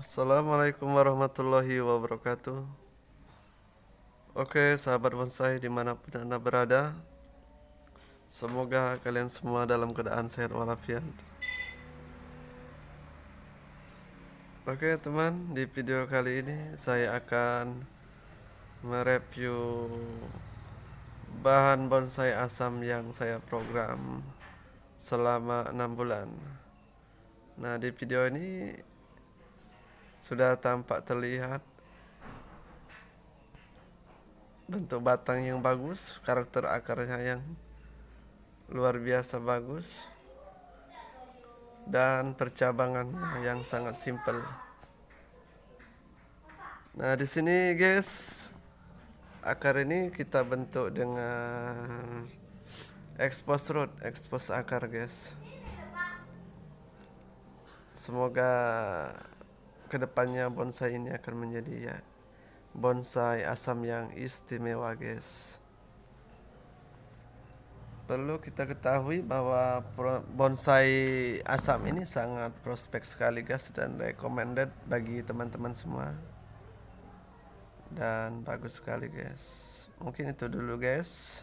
Assalamualaikum warahmatullahi wabarakatuh Oke sahabat bonsai dimanapun anda berada Semoga kalian semua dalam keadaan sehat walafiat Oke teman di video kali ini saya akan mereview bahan bonsai asam yang saya program selama enam bulan Nah di video ini sudah tampak terlihat bentuk batang yang bagus, karakter akarnya yang luar biasa bagus dan percabangannya yang sangat simpel. Nah, di sini guys, akar ini kita bentuk dengan expose root, expose akar guys. Semoga kedepannya bonsai ini akan menjadi ya bonsai asam yang istimewa guys perlu kita ketahui bahwa bonsai asam ini sangat prospek sekali guys dan recommended bagi teman-teman semua dan bagus sekali guys mungkin itu dulu guys